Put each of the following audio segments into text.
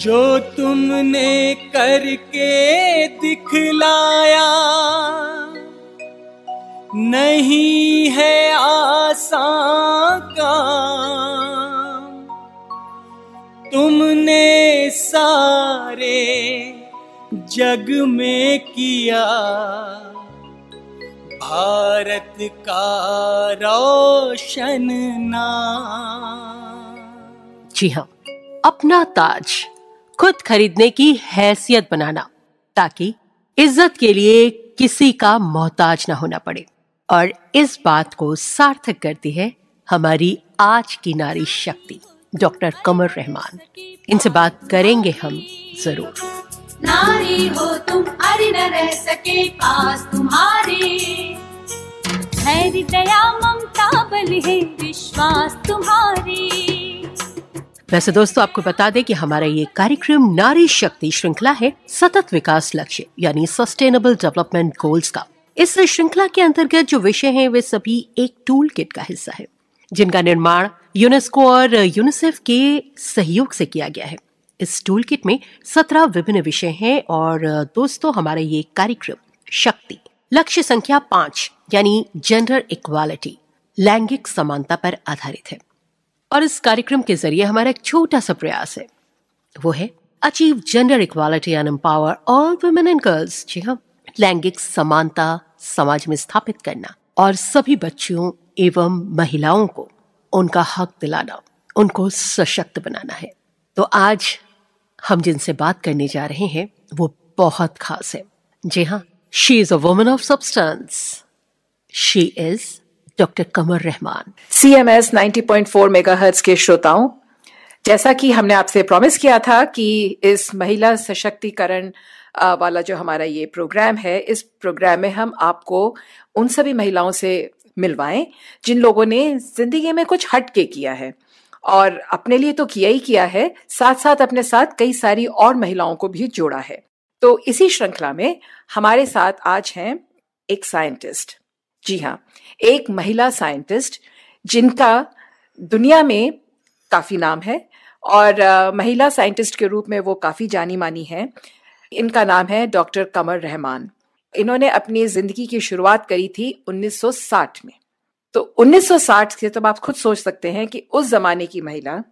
जो तुमने करके दिखलाया नहीं है आसान का तुमने सारे जग में किया भारत का रोशन नाम जी हाँ अपना ताज खुद खरीदने की हैसियत बनाना ताकि इज्जत के लिए किसी का मोहताज ना होना पड़े और इस बात को सार्थक करती है हमारी आज की नारी शक्ति डॉक्टर कमर रहमान इनसे बात करेंगे हम जरूर नारी हो तुम अरे न रह सके पास तुम्हारे दया ममता बल है विश्वास तुम्हारी वैसे दोस्तों आपको बता दें कि हमारा ये कार्यक्रम नारी शक्ति श्रृंखला है सतत विकास लक्ष्य यानी सस्टेनेबल डेवलपमेंट गोल्स का इस श्रृंखला के अंतर्गत जो विषय हैं वे सभी एक टूल किट का हिस्सा है जिनका निर्माण यूनेस्को और यूनिसेफ के सहयोग से किया गया है इस टूल किट में सत्रह विभिन्न विषय हैं और दोस्तों हमारा ये कार्यक्रम शक्ति लक्ष्य संख्या पांच यानी जेंडर इक्वालिटी लैंगिक समानता पर आधारित है और इस कार्यक्रम के जरिए हमारा एक छोटा सा प्रयास है वो है achieve gender equality and empower all women and girls जी हाँ लैंगिक समानता समाज में स्थापित करना और सभी बच्चियों एवं महिलाओं को उनका हक दिलाना उनको सशक्त बनाना है तो आज हम जिनसे बात करने जा रहे हैं वो बहुत खास है जी हाँ she is a woman of substance she is doctor Qamar Rahman C M S ninety point four के श्रोताओं जैसा कि हमने आपसे प्रॉमिस किया था कि इस महिला सशक्तिकरण वाला जो हमारा ये प्रोग्राम है इस प्रोग्राम में हम आपको उन सभी महिलाओं से मिलवाएं जिन लोगों ने जिंदगी में कुछ हट के किया है और अपने लिए तो किया ही किया है साथ साथ अपने साथ कई सारी और महिलाओं को भी जोड़ा है तो इसी श्रृंखला में हमारे साथ आज हैं एक साइंटिस्ट जी हाँ एक महिला साइंटिस्ट जिनका दुनिया में काफ़ी नाम है और महिला साइंटिस्ट के रूप में वो काफ़ी जानी मानी है इनका नाम है डॉक्टर कमर रहमान इन्होंने अपनी ज़िंदगी की शुरुआत करी थी 1960 में तो 1960 से तो आप खुद सोच सकते हैं कि उस ज़माने की महिला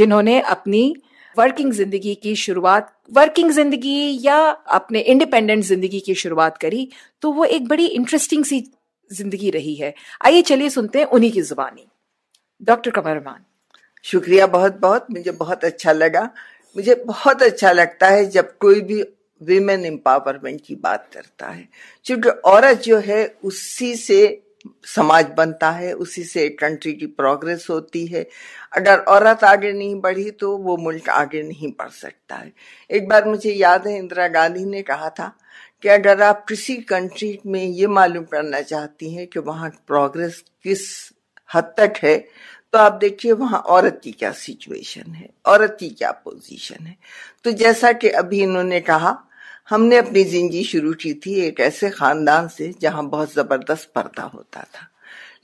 जिन्होंने अपनी वर्किंग ज़िंदगी की शुरुआत वर्किंग ज़िंदगी या अपने इंडिपेंडेंट ज़िंदगी की शुरुआत करी तो वो एक बड़ी इंटरेस्टिंग सी जिंदगी रही है आइए चलिए सुनते हैं उन्हीं की जुबानी डॉक्टर कमरमान शुक्रिया बहुत बहुत मुझे बहुत अच्छा लगा मुझे बहुत अच्छा लगता है जब कोई भी विमेन एम्पावरमेंट की बात करता है क्योंकि औरत जो है उसी से समाज बनता है उसी से कंट्री की प्रोग्रेस होती है अगर औरत आगे नहीं बढ़ी तो वो मुल्क आगे नहीं बढ़ सकता है एक बार मुझे याद है इंदिरा गांधी ने कहा था कि अगर आप किसी कंट्री में ये मालूम करना चाहती हैं कि वहाँ प्रोग्रेस किस हद तक है तो आप देखिए वहाँ औरत की क्या सिचुएशन है औरत की क्या पोजीशन है तो जैसा कि अभी इन्होंने कहा हमने अपनी जिंदगी शुरू की थी एक ऐसे खानदान से जहाँ बहुत जबरदस्त पर्दा होता था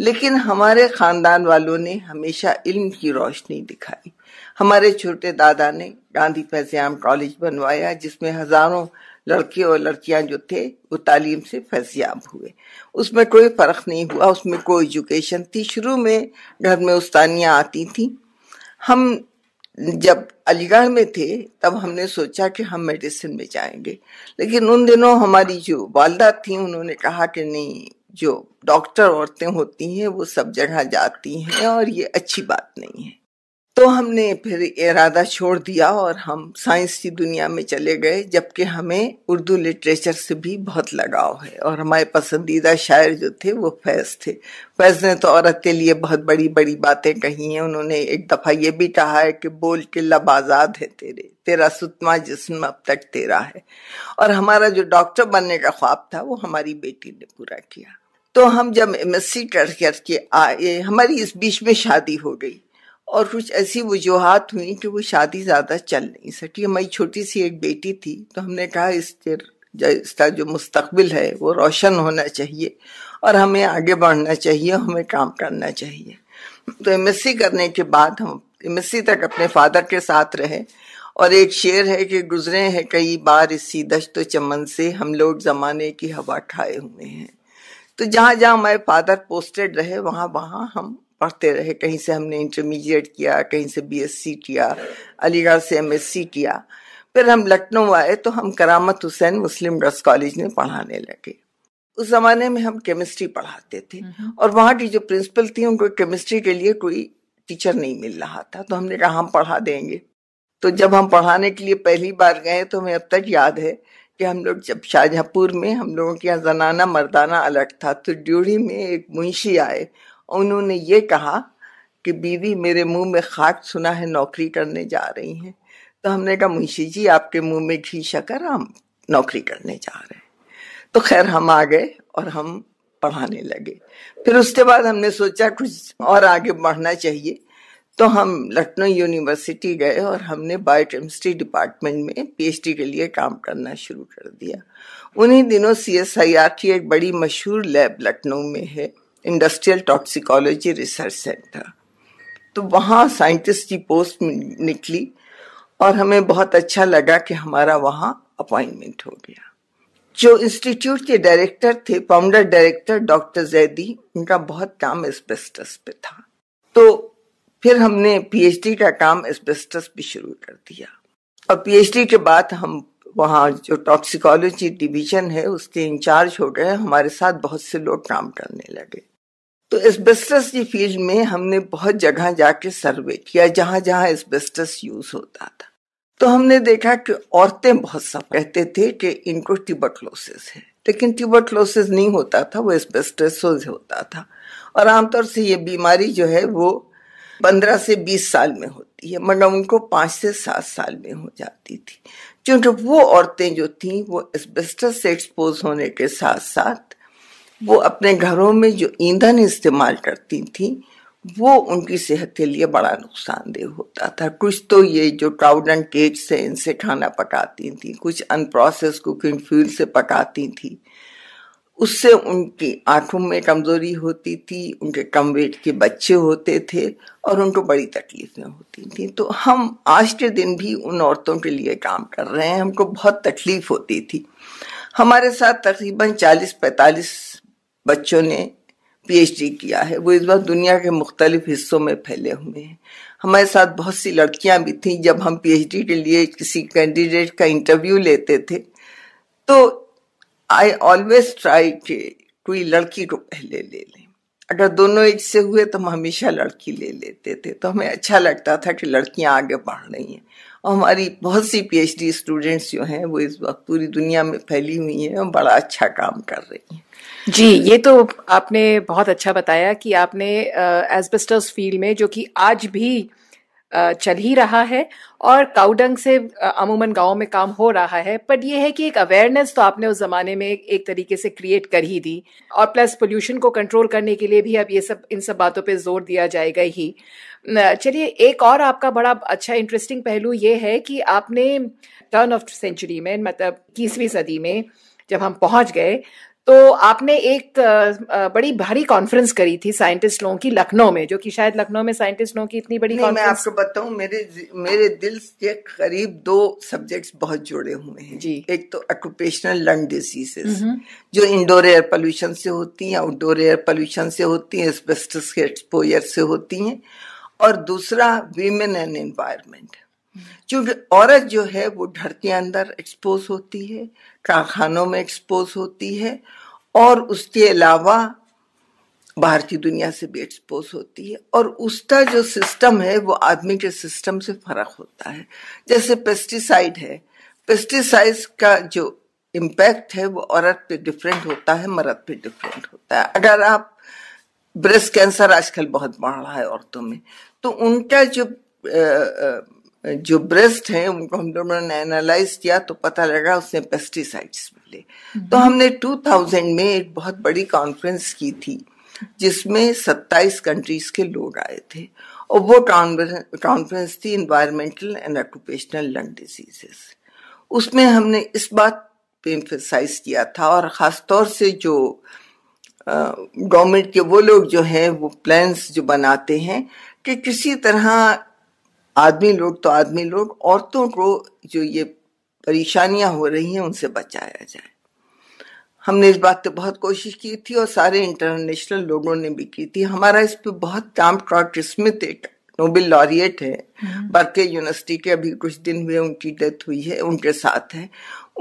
लेकिन हमारे खानदान वालों ने हमेशा इल्म की रोशनी दिखाई हमारे छोटे दादा ने गांधी फैजयाम कॉलेज बनवाया जिसमें हजारों लड़के और लड़कियां जो थे वो तालीम से फैजियाब हुए उसमें कोई फ़र्क नहीं हुआ उसमें कोई एजुकेशन थी शुरू में घर में उस्तानियाँ आती थी हम जब अलीगढ़ में थे तब हमने सोचा कि हम मेडिसिन में जाएंगे लेकिन उन दिनों हमारी जो वालदा थी उन्होंने कहा कि नहीं जो डॉक्टर औरतें होती हैं वो सब जगह जाती हैं और ये अच्छी बात नहीं है तो हमने फिर इरादा छोड़ दिया और हम साइंस की दुनिया में चले गए जबकि हमें उर्दू लिटरेचर से भी बहुत लगाव है और हमारे पसंदीदा शायर जो थे वो फैज़ थे फैज़ ने तो औरत के लिए बहुत बड़ी बड़ी बातें कही हैं उन्होंने एक दफ़ा ये भी कहा है कि बोल के लब आज़ाद है तेरे तेरा सुतमा जिसम अब तक तेरा है और हमारा जो डॉक्टर बनने का ख्वाब था वो हमारी बेटी ने पूरा किया तो हम जब एम एस सी करके आए हमारी इस बीच में शादी हो गई और कुछ ऐसी वजूहत हुई कि वो शादी ज़्यादा चल नहीं सकी हमारी छोटी सी एक बेटी थी तो हमने कहा इस इसका जो मुस्तबिल है वो रोशन होना चाहिए और हमें आगे बढ़ना चाहिए हमें काम करना चाहिए तो एम करने के बाद हम एम तक अपने फादर के साथ रहे और एक शेर है कि गुजरे हैं कई बार इसी दश्त तो चमन से हम लोग ज़माने की हवा खाए हुए हैं तो जहाँ जहाँ हमारे फादर पोस्टेड रहे वहाँ वहाँ हम पढ़ते रहे कहीं से हमने इंटरमीडिएट किया कहीं से बीएससी किया अलीगढ़ से एमएससी किया फिर हम लखनऊ आए तो हम करामत हुसैन मुस्लिम ड्रस कॉलेज में पढ़ाने लगे उस जमाने में हम केमिस्ट्री पढ़ाते थे और वहाँ की जो प्रिंसिपल थी उनको केमिस्ट्री के लिए कोई टीचर नहीं मिल रहा था तो हमने कहा हम पढ़ा देंगे तो जब हम पढ़ाने के लिए पहली बार गए तो हमें अब तक याद है कि हम लोग जब शाहजहांपुर में हम लोगों के यहाँ जनाना मर्दाना अलग था तो ड्यूढ़ी में एक मुंशी आए उन्होंने ये कहा कि बीवी मेरे मुंह में खाक सुना है नौकरी करने जा रही हैं तो हमने कहा मुंशी जी आपके मुंह में घी शकर हम नौकरी करने जा रहे हैं तो खैर हम आ गए और हम पढ़ाने लगे फिर उसके बाद हमने सोचा कुछ और आगे बढ़ना चाहिए तो हम लखनऊ यूनिवर्सिटी गए और हमने बायोकेमिस्ट्री डिपार्टमेंट में पीएचडी के लिए काम करना शुरू कर दिया उन्हीं दिनों सी एस आई आर की एक बड़ी मशहूर लैब लखनऊ में है इंडस्ट्रियल टॉक्सिकोलॉजी रिसर्च सेंटर तो वहाँ साइंटिस्ट की पोस्ट निकली और हमें बहुत अच्छा लगा कि हमारा वहाँ अपॉइंटमेंट हो गया जो इंस्टीट्यूट के डायरेक्टर थे फाउंडर डायरेक्टर डॉक्टर जैदी उनका बहुत काम एस्बेस्टस पे था तो फिर हमने पीएचडी का काम एस्बेस्टस पे शुरू कर दिया और पीएचडी के बाद हम वहाँ जो टॉक्सिकोलॉजी डिवीजन है उसके इंचार्ज हो गए हमारे साथ बहुत से लोग काम करने लगे तो एस्बेस्टस की फील्ड में हमने बहुत जगह जाके सर्वे किया जहां जहां एस्बेस्टस यूज होता था तो हमने देखा कि औरतें बहुत सब कहते थे कि इनको ट्यूबरक्लोसिस है लेकिन ट्यूबरक्लोसिस नहीं होता था वो एस्बेस्टसोज होता था और आमतौर से ये बीमारी जो है वो पंद्रह से बीस साल में होती है मतलब उनको पाँच से सात साल में हो जाती थी क्योंकि वो औरतें जो थीं वो एस्बेस्टस से एक्सपोज होने के साथ साथ वो अपने घरों में जो ईंधन इस्तेमाल करती थी वो उनकी सेहत के लिए बड़ा नुकसानदेह होता था कुछ तो ये जो क्राउड एंड केक्स से इनसे खाना पकाती थी कुछ अनप्रोसेस कुकिंग फ्यूल से पकाती थी उससे उनकी आंखों में कमजोरी होती थी उनके कम वेट के बच्चे होते थे और उनको बड़ी तकलीफें होती थी तो हम आज के दिन भी उन औरतों के लिए काम कर रहे हैं हमको बहुत तकलीफ होती थी हमारे साथ तकरीबन 40-45 बच्चों ने पीएचडी किया है वो इस वक्त दुनिया के मुख्तलिफ हिस्सों में फैले हुए हैं हमारे साथ बहुत सी लड़कियां भी थीं जब हम पीएचडी के लिए किसी कैंडिडेट का इंटरव्यू लेते थे तो आई ऑलवेज ट्राई के कोई लड़की को पहले ले लें अगर दोनों एज से हुए तो हम हमेशा लड़की ले लेते थे तो हमें अच्छा लगता था कि लड़कियां आगे बढ़ रही हैं और हमारी बहुत सी पीएचडी स्टूडेंट्स जो हैं वो इस वक्त पूरी दुनिया में फैली हुई हैं और बड़ा अच्छा काम कर रही हैं जी ये तो आपने बहुत अच्छा बताया कि आपने एस्बेस्टस फील्ड में जो कि आज भी चल ही रहा है और काउडंग से अमूमन गाँव में काम हो रहा है बट ये है कि एक अवेयरनेस तो आपने उस ज़माने में एक, एक तरीके से क्रिएट कर ही दी और प्लस पोल्यूशन को कंट्रोल करने के लिए भी अब ये सब इन सब बातों पे जोर दिया जाएगा ही चलिए एक और आपका बड़ा अच्छा इंटरेस्टिंग पहलू ये है कि आपने टर्न ऑफ सेंचुरी में मतलब इक्कीसवीं सदी में जब हम पहुंच गए तो आपने एक बड़ी भारी कॉन्फ्रेंस करी थी साइंटिस्ट लोगों की लखनऊ में जो कि शायद लखनऊ में साइंटिस्ट लोगों की इतनी बड़ी मैं आपको बताऊं मेरे मेरे दिल के करीब दो सब्जेक्ट्स बहुत जुड़े हुए हैं जी एक तो ऑक्यूपेशनल लंग डिजीजेस जो इंडोर एयर पोल्यूशन से होती हैं आउटडोर एयर पोल्यूशन से होती हैं एस्बेस्टस एक्सपोजर से होती हैं और दूसरा वीमेन एंड एनवायरमेंट क्योंकि औरत जो है वो घर के अंदर एक्सपोज होती है कारखानों में एक्सपोज होती है और उसके अलावा बाहर की दुनिया से भी एक्सपोज होती है और उसका जो सिस्टम है वो आदमी के सिस्टम से फर्क होता है जैसे पेस्टिसाइड है पेस्टिसाइड का जो इम्पैक्ट है वो औरत पे डिफरेंट होता है मर्द पे डिफरेंट होता है अगर आप ब्रेस्ट कैंसर आजकल बहुत बढ़ रहा है औरतों में तो उनका जो आ, आ, जो ब्रेस्ट हैं उनको हम लोगों ने एनालाइज किया तो पता लगा उसमें पेस्टिसाइड्स मिले हम्म। तो हमने 2000 में एक बहुत बड़ी कॉन्फ्रेंस की थी जिसमें 27 कंट्रीज के लोग आए थे और वो कॉन्फ्रेंस थी environmental and occupational lung diseases उसमें हमने इस बात पे इम्फेसाइज किया था और ख़ासतौर से जो गवर्नमेंट के वो लोग जो हैं वो प्लान्स जो बनाते हैं कि किसी तरह आदमी लोग तो आदमी लोग औरतों को जो ये परेशानियां हो रही हैं उनसे बचाया जाए हमने इस बात पे बहुत कोशिश की थी और सारे इंटरनेशनल लोगों ने भी की थी हमारा इस पे बहुत काम ट्रॉट स्मिथ एक नोबेल लॉरिएट है हम्म। बर्के यूनिवर्सिटी के अभी कुछ दिन हुए उनकी डेथ हुई है उनके साथ है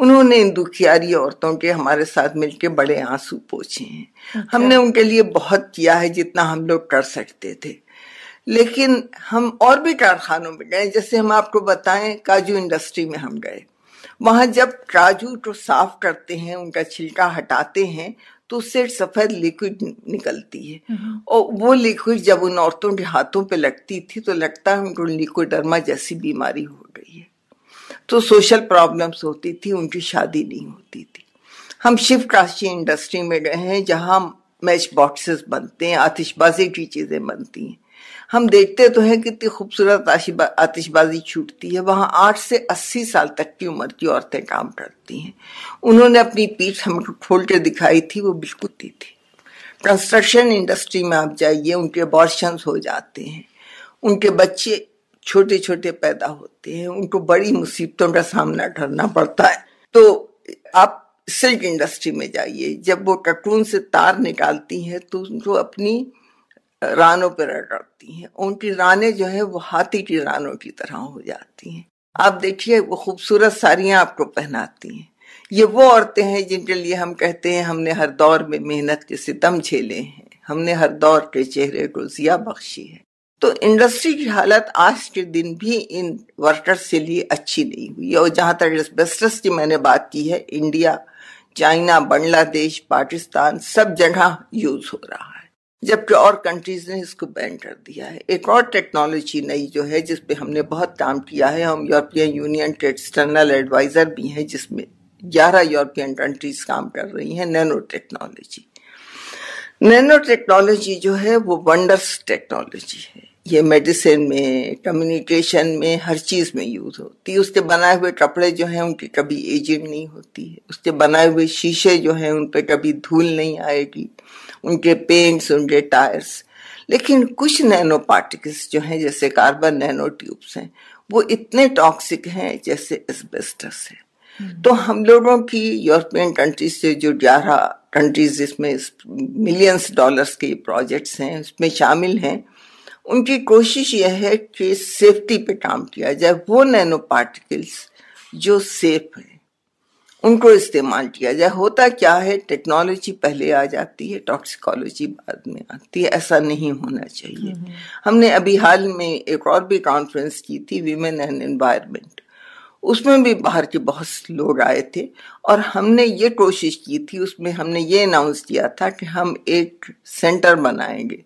उन्होंने इन दुखियारी औरतों के हमारे साथ मिलकर बड़े आंसू पोछे हैं अच्छा। हमने उनके लिए बहुत किया है जितना हम लोग कर सकते थे लेकिन हम और भी कारखानों में गए जैसे हम आपको बताएं काजू इंडस्ट्री में हम गए वहां जब काजू को तो साफ करते हैं उनका छिलका हटाते हैं तो उससे सफेद लिक्विड निकलती है हम्म। और वो लिक्विड जब उन औरतों के हाथों पे लगती थी तो लगता है उनको लिक्विडर्मा जैसी बीमारी हो गई है तो सोशल प्रॉब्लम्स होती थी उनकी शादी नहीं होती थी हम शिव काशी इंडस्ट्री में गए हैं जहाँ मैच बॉक्सेस बनते हैं आतिशबाजी की चीज़ें बनती हैं हम देखते तो हैं कितनी खूबसूरत आतिशबाजी छूटती है वहां आठ से अस्सी साल तक की उम्र की औरतें काम करती हैं उन्होंने अपनी पीठ हम खोल के दिखाई थी वो बिल्कुल दी थी कंस्ट्रक्शन इंडस्ट्री में आप जाइए उनके अबॉर्शन हो जाते हैं उनके बच्चे छोटे छोटे पैदा होते हैं उनको बड़ी मुसीबतों का सामना करना पड़ता है तो आप सिल्क इंडस्ट्री में जाइए जब वो कटून से तार निकालती हैं तो उनको अपनी रानों पर अटकती हैं उनकी रानें जो है वो हाथी की रानों की तरह हो जाती हैं आप देखिए वो खूबसूरत साड़ियाँ आपको पहनाती हैं ये वो औरतें हैं जिनके लिए हम कहते हैं हमने हर दौर में मेहनत के सितम झेले हैं हमने हर दौर के चेहरे को जिया बख्शी है तो इंडस्ट्री की हालत आज के दिन भी इन वर्कर्स के लिए अच्छी नहीं हुई और जहाँ तक एस्बेस्टस की मैंने बात की है इंडिया चाइना बांग्लादेश पाकिस्तान सब जगह यूज हो रहा जबकि और कंट्रीज ने इसको बैन कर दिया है एक और टेक्नोलॉजी नई जो है जिसपे हमने बहुत काम किया है हम यूरोपियन यूनियन के एक्सटर्नल एडवाइज़र भी हैं जिसमें ग्यारह यूरोपियन कंट्रीज काम कर रही हैं नैनो टेक्नोलॉजी नैनो टेक्नोलॉजी जो है वो वंडर्स टेक्नोलॉजी है ये मेडिसिन में कम्युनिकेशन में हर चीज़ में यूज होती है उसके बनाए हुए कपड़े जो हैं उनकी कभी एजिंग नहीं होती है उसके बनाए हुए शीशे जो हैं उन पर कभी धूल नहीं आएगी उनके पेंट्स उनके टायर्स लेकिन कुछ नैनो पार्टिकल्स जो हैं जैसे कार्बन नैनो ट्यूब्स हैं वो इतने टॉक्सिक हैं जैसे एस्बेस्टस है हम्म। तो हम लोगों की यूरोपियन कंट्रीज से जो ग्यारह कंट्रीज जिसमें मिलियंस डॉलर्स के प्रोजेक्ट्स हैं उसमें शामिल हैं उनकी कोशिश यह है कि सेफ्टी पे काम किया जाए वो नैनो पार्टिकल्स जो सेफ हैं उनको इस्तेमाल किया जाए होता क्या है टेक्नोलॉजी पहले आ जाती है टॉक्सिकोलॉजी बाद में आती है ऐसा नहीं होना चाहिए हम्म। हमने अभी हाल में एक और भी कॉन्फ्रेंस की थी वीमेन एंड एनवायरमेंट उसमें भी बाहर के बहुत लोग आए थे और हमने ये कोशिश की थी उसमें हमने ये अनाउंस किया था कि हम एक सेंटर बनाएंगे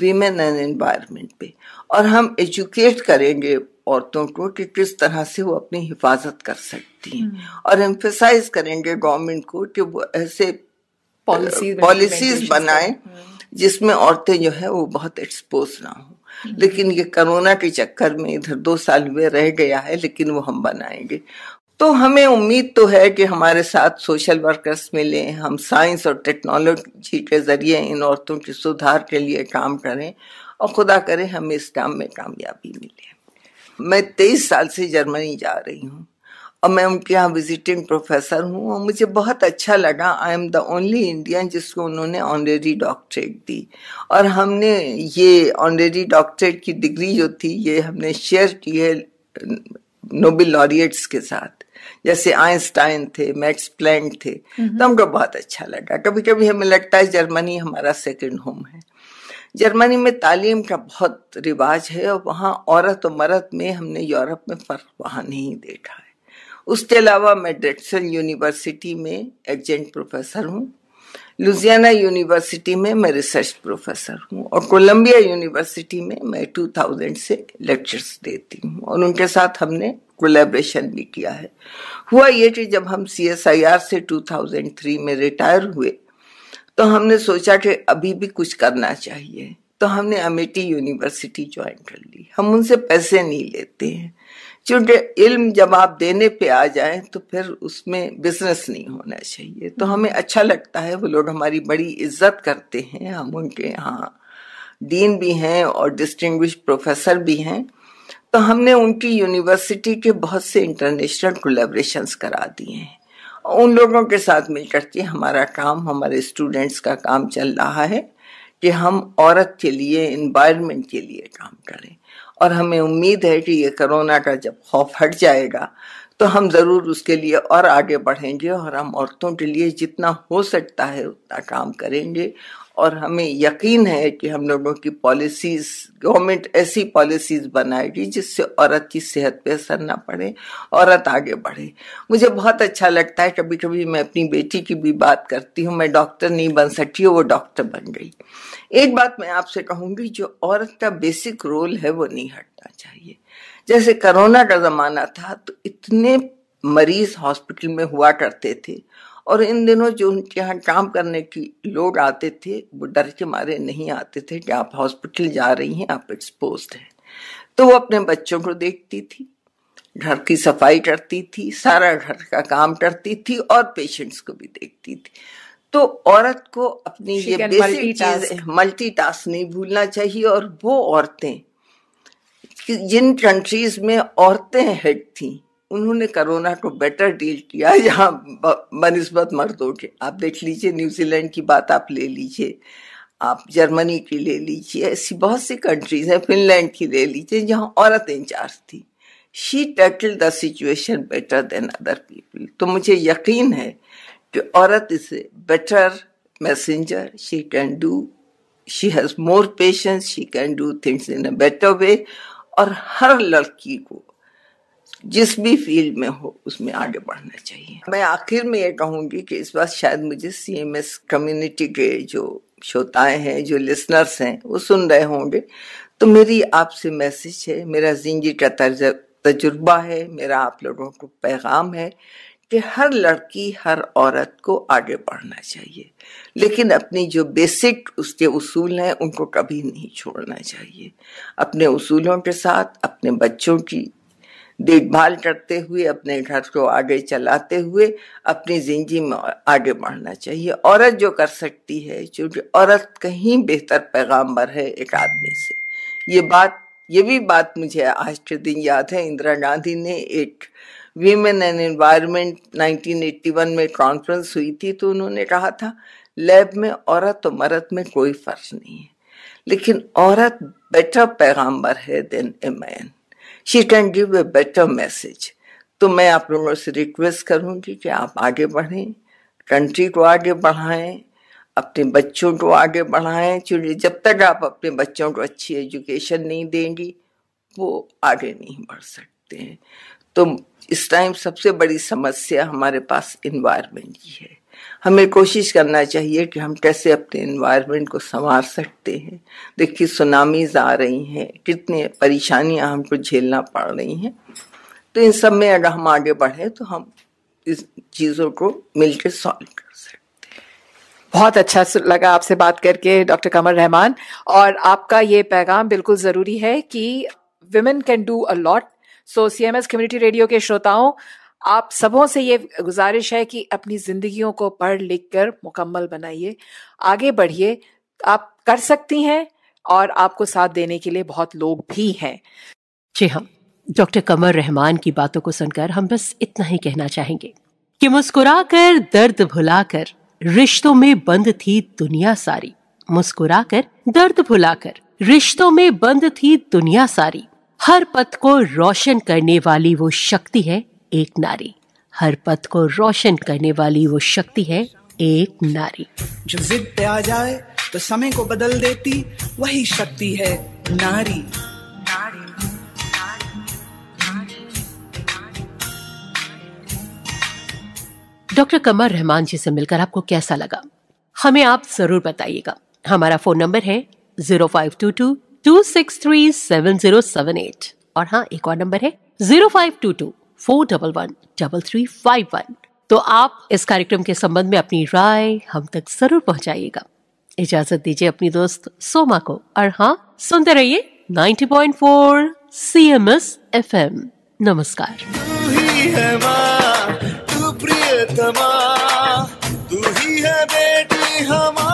वीमेन एंड एनवायरमेंट पे और हम एजुकेट करेंगे औरतों को कि किस तरह से वो अपनी हिफाजत कर सकती हैं हम्म। और एम्फेसाइज करेंगे गवर्नमेंट को कि वो ऐसे पॉलिसीज बनाए हम्म। जिसमें औरतें जो है वो बहुत एक्सपोज ना हो हम्म। लेकिन ये कोरोना के चक्कर में इधर दो साल हुए रह गया है लेकिन वो हम बनाएंगे तो हमें उम्मीद तो है कि हमारे साथ सोशल वर्कर्स मिले हम साइंस और टेक्नोलॉजी के जरिए इन औरतों के सुधार के लिए काम करें और खुदा करे हमें इस काम में कामयाबी मिले मैं तेईस साल से जर्मनी जा रही हूँ और मैं उनके यहाँ विजिटिंग प्रोफेसर हूँ और मुझे बहुत अच्छा लगा I am the only Indian जिसको उन्होंने ऑनरेरी डॉक्टरेट दी और हमने ये ऑनरेरी डॉक्टरेट की डिग्री जो थी ये हमने शेयर की है नोबेल लॉरिएट्स के साथ जैसे आइंस्टाइन थे मैक्स प्लैंक थे तो हमको बहुत अच्छा लगा कभी कभी हमें लगता है जर्मनी हमारा सेकेंड होम है जर्मनी में तालीम का बहुत रिवाज है और वहाँ औरत और मरद में हमने यूरोप में फ़र्क वहाँ नहीं देखा है उसके अलावा मैं डेटसन यूनिवर्सिटी में एडजेंट प्रोफेसर हूँ लुजियाना यूनिवर्सिटी में मैं रिसर्च प्रोफेसर हूँ और कोलंबिया यूनिवर्सिटी में मैं 2000 से लेक्चर्स देती हूँ और उनके साथ हमने कोलेब्रेशन भी किया है हुआ ये कि जब हम सी से 2003 में रिटायर हुए तो हमने सोचा कि अभी भी कुछ करना चाहिए तो हमने अमेठी यूनिवर्सिटी ज्वाइन कर ली हम उनसे पैसे नहीं लेते हैं क्योंकि इल्म जब आप देने पे आ जाए तो फिर उसमें बिजनेस नहीं होना चाहिए तो हमें अच्छा लगता है वो लोग हमारी बड़ी इज्जत करते हैं हम उनके यहाँ डीन भी हैं और डिस्टिंग प्रोफेसर भी हैं तो हमने उनकी यूनिवर्सिटी के बहुत से इंटरनेशनल कोलेब्रेशन करा दिए हैं उन लोगों के साथ मिलकर के हमारा काम हमारे स्टूडेंट्स का काम चल रहा है कि हम औरत के लिए इन्वायरमेंट के लिए काम करें और हमें उम्मीद है कि ये कोरोना का जब खौफ हट जाएगा तो हम ज़रूर उसके लिए और आगे बढ़ेंगे और हम औरतों के लिए जितना हो सकता है उतना काम करेंगे और हमें यकीन है कि हम लोगों की पॉलिसीज गवर्नमेंट ऐसी पॉलिसीज बनाएगी जिससे औरत की सेहत पे असर ना पड़े औरत आगे बढ़े मुझे बहुत अच्छा लगता है कभी कभी मैं अपनी बेटी की भी बात करती हूँ मैं डॉक्टर नहीं बन सकी वो डॉक्टर बन गई एक बात मैं आपसे कहूंगी जो औरत का बेसिक रोल है वो नहीं हटना चाहिए जैसे कोरोना का जमाना था तो इतने मरीज हॉस्पिटल में हुआ करते थे और इन दिनों जो उनके यहाँ काम करने की लोग आते थे वो डर के मारे नहीं आते थे कि आप हॉस्पिटल जा रही हैं आप एक्सपोज हैं तो वो अपने बच्चों को देखती थी घर की सफाई करती थी सारा घर का काम करती थी और पेशेंट्स को भी देखती थी तो औरत को अपनी ये बेसिक चीज मल्टी टास्क नहीं भूलना चाहिए और वो औरतें जिन कंट्रीज में औरतें हेड थी उन्होंने कोरोना को बेटर डील किया यहाँ बनस्बत मर्दों के आप देख लीजिए न्यूजीलैंड की बात आप ले लीजिए आप जर्मनी की ले लीजिए ऐसी बहुत सी कंट्रीज हैं फिनलैंड की ले लीजिए जहाँ औरत इंचार्ज थी she tackle the situation better than other people तो मुझे यकीन है कि औरत इसे better messenger she can do she has more patience she can do things in a better way और हर लड़की को जिस भी फील्ड में हो उसमें आगे बढ़ना चाहिए मैं आखिर में ये कहूंगी कि इस बार शायद मुझे सीएमएस कम्युनिटी के जो श्रोताए हैं जो लिसनर्स हैं वो सुन रहे होंगे तो मेरी आपसे मैसेज है मेरा जिंदगी का तजुर्बा है मेरा आप लोगों को पैगाम है कि हर लड़की हर औरत को आगे बढ़ना चाहिए लेकिन अपनी जो बेसिक उसके उसूल हैं उनको कभी नहीं छोड़ना चाहिए अपने उसूलों के साथ अपने बच्चों की देखभाल करते हुए अपने घर को आगे चलाते हुए अपनी जिंदगी में आगे बढ़ना चाहिए औरत जो कर सकती है क्योंकि औरत कहीं बेहतर पैगाम्बर है एक आदमी से ये बात ये भी बात मुझे आज के दिन याद है इंदिरा गांधी ने एक वीमेन एंड एनवायरमेंट 1981 में कॉन्फ्रेंस हुई थी तो उन्होंने कहा था लैब में औरत और मर्द में कोई फर्क नहीं है लेकिन औरत बेटर पैगाम्बर है than a man she can give a better message तो मैं आप लोगों से रिक्वेस्ट करूंगी कि आप आगे बढ़ें कंट्री को आगे बढ़ाएं अपने बच्चों को आगे बढ़ाएं चूंकि जब तक आप अपने बच्चों को अच्छी एजुकेशन नहीं देंगी वो आगे नहीं बढ़ सकते हैं तो इस टाइम सबसे बड़ी समस्या हमारे पास इन्वायरमेंट की है हमें कोशिश करना चाहिए कि हम कैसे अपने इन्वायरमेंट को संवार सकते हैं देखिए सुनामीज आ रही हैं कितने परेशानियां हमको झेलना पड़ रही हैं तो इन सब में अगर हम आगे बढ़े तो हम इस चीज़ों को मिलकर सॉल्व कर सकते बहुत अच्छा लगा आपसे बात करके डॉक्टर कमर रहमान और आपका ये पैगाम बिल्कुल ज़रूरी है कि women can do a lot so C M S community radio के श्रोताओं आप सबों से ये गुजारिश है कि अपनी ज़िंदगियों को पढ़ लिख कर मुकम्मल बनाइए आगे बढ़िए आप कर सकती हैं और आपको साथ देने के लिए बहुत लोग भी हैं जी हाँ डॉक्टर कमर रहमान की बातों को सुनकर हम बस इतना ही कहना चाहेंगे कि मुस्कुरा कर दर्द भुलाकर रिश्तों में बंद थी दुनिया सारी मुस्कुरा कर दर्द भुलाकर रिश्तों में बंद थी दुनिया सारी हर पथ को रोशन करने वाली वो शक्ति है एक नारी हर पथ को रोशन करने वाली वो शक्ति है एक नारी जो जिद पे आ जाए तो समय को बदल देती वही शक्ति है नारी डॉक्टर कमर रहमान जी से मिलकर आपको कैसा लगा हमें आप जरूर बताइएगा हमारा फोन नंबर है zero five two two two six three seven zero seven eight और हाँ एक और नंबर है zero five two two four double one double three five one तो आप इस कार्यक्रम के संबंध में अपनी राय हम तक जरूर पहुंचाइएगा इजाजत दीजिए अपनी दोस्त सोमा को और हाँ सुनते रहिए 90.4 point four C M S F M नमस्कार तू ही है बेटी